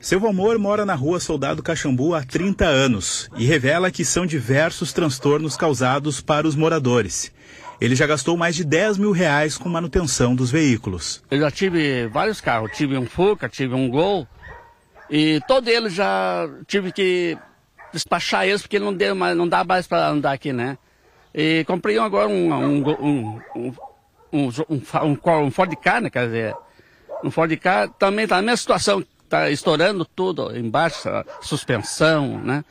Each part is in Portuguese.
Seu amor mora na rua Soldado Caxambu há 30 anos e revela que são diversos transtornos causados para os moradores. Ele já gastou mais de 10 mil reais com manutenção dos veículos. Eu já tive vários carros, tive um Fuca, tive um Gol, e todos eles já tive que despachar eles porque não, deu mais, não dá mais para andar aqui, né? E comprei agora um, um, um, um, um, um, um Ford Car, né? Quer dizer, um Ford Car também está na mesma situação está estourando tudo embaixo, a suspensão, né?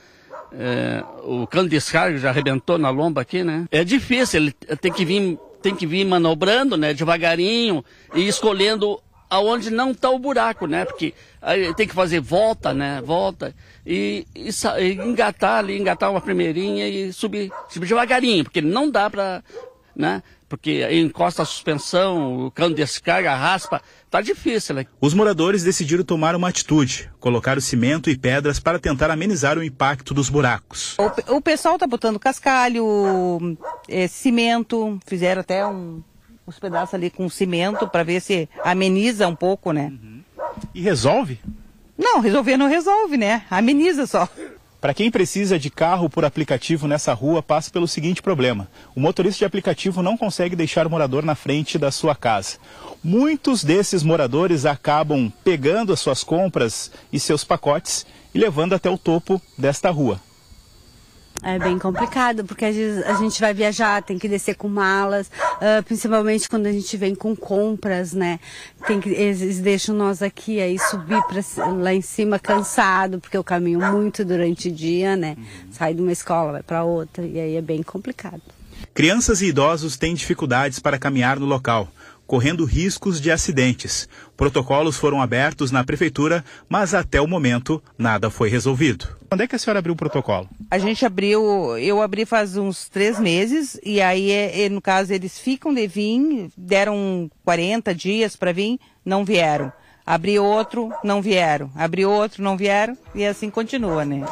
É, o cano de descarga já arrebentou na lomba aqui, né? É difícil, ele tem que vir, tem que vir manobrando, né? Devagarinho e escolhendo aonde não está o buraco, né? Porque aí tem que fazer volta, né? Volta e, e, e engatar ali, engatar uma primeirinha e subir, subir devagarinho, porque não dá para né? Porque encosta a suspensão, o cano descarga, raspa, tá difícil, né? Os moradores decidiram tomar uma atitude, colocar o cimento e pedras para tentar amenizar o impacto dos buracos. O, o pessoal tá botando cascalho, é, cimento, fizeram até um, uns pedaços ali com cimento para ver se ameniza um pouco, né? Uhum. E resolve? Não, resolver não resolve, né? Ameniza só. Para quem precisa de carro por aplicativo nessa rua, passa pelo seguinte problema: o motorista de aplicativo não consegue deixar o morador na frente da sua casa. Muitos desses moradores acabam pegando as suas compras e seus pacotes e levando até o topo desta rua. É bem complicado, porque às vezes a gente vai viajar, tem que descer com malas, uh, principalmente quando a gente vem com compras, né? Tem que, eles deixam nós aqui, aí subir pra, lá em cima cansado, porque eu caminho muito durante o dia, né? Uhum. Sai de uma escola, vai para outra, e aí é bem complicado. Crianças e idosos têm dificuldades para caminhar no local correndo riscos de acidentes. Protocolos foram abertos na prefeitura, mas até o momento nada foi resolvido. Quando é que a senhora abriu o protocolo? A gente abriu, eu abri faz uns três meses, e aí, é, é, no caso, eles ficam de vir, deram 40 dias para vir, não vieram. Abri outro, não vieram. Abri outro, não vieram, e assim continua, né?